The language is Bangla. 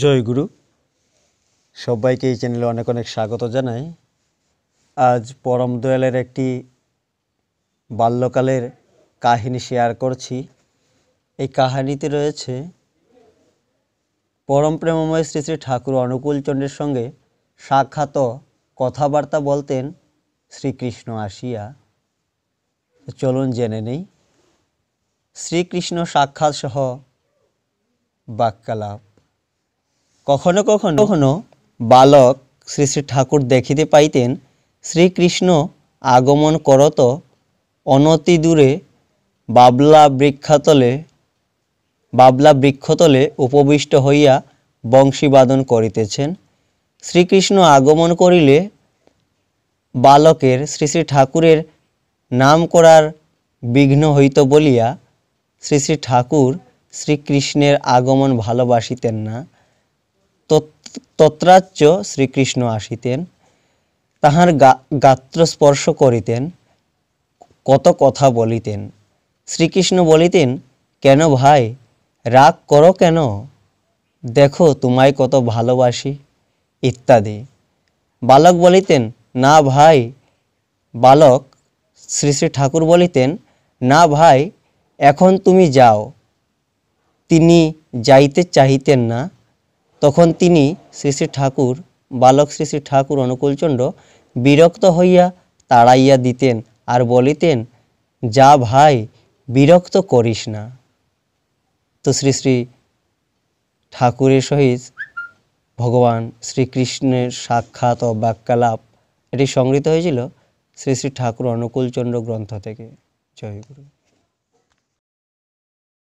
জয়গুরু সবাইকে এই চ্যানেলে অনেক অনেক স্বাগত জানাই আজ পরম দয়ালের একটি বাল্যকালের কাহিনী শেয়ার করছি এই কাহিনীতে রয়েছে পরম প্রেমময় শ্রী শ্রী ঠাকুর অনুকূলচন্দ্রের সঙ্গে সাক্ষাৎ কথাবার্তা বলতেন শ্রীকৃষ্ণ আসিয়া চলুন জেনে নেই শ্রীকৃষ্ণ সাক্ষাৎসহ বাক্যালাপ কখনো কখনো কখনো বালক শ্রী শ্রী ঠাকুর দেখিতে পাইতেন শ্রীকৃষ্ণ আগমন করত অনতি দূরে বাবলা বৃক্ষতলে বাবলা বৃক্ষতলে উপবিষ্ট হইয়া বংশীবাদন করিতেছেন শ্রীকৃষ্ণ আগমন করিলে বালকের শ্রী শ্রী ঠাকুরের নাম করার বিঘ্ন হইত বলিয়া শ্রী শ্রী ঠাকুর শ্রীকৃষ্ণের আগমন ভালোবাসিতেন না তত্রাচ্য শ্রীকৃষ্ণ আসিতেন তাহার গাত্র স্পর্শ করিতেন কত কথা বলিতেন শ্রীকৃষ্ণ বলিতেন কেন ভাই রাগ করো কেন দেখো তোমায় কত ভালোবাসি ইত্যাদি বালক বলিতেন না ভাই বালক শ্রী শ্রী ঠাকুর বলিতেন না ভাই এখন তুমি যাও তিনি যাইতে চাহিতেন না তখন তিনি শ্রী শ্রী ঠাকুর বালক শ্রী শ্রী ঠাকুর অনুকূলচন্দ্র বিরক্ত হইয়া তাড়াইয়া দিতেন আর বলিতেন যা ভাই বিরক্ত করিস না তো শ্রী শ্রী ঠাকুরের সহিত ভগবান শ্রীকৃষ্ণের সাক্ষাৎ ও বাক্যালাপ এটি সংগৃহীত হয়েছিল শ্রী শ্রী ঠাকুর অনুকূলচন্দ্র গ্রন্থ থেকে জয়গুরু